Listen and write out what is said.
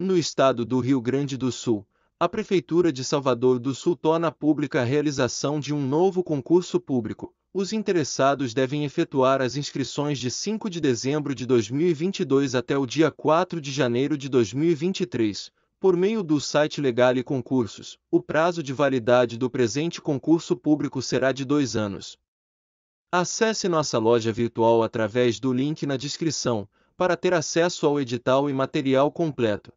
No estado do Rio Grande do Sul, a Prefeitura de Salvador do Sul torna pública a realização de um novo concurso público. Os interessados devem efetuar as inscrições de 5 de dezembro de 2022 até o dia 4 de janeiro de 2023, por meio do site Legale Concursos. O prazo de validade do presente concurso público será de dois anos. Acesse nossa loja virtual através do link na descrição, para ter acesso ao edital e material completo.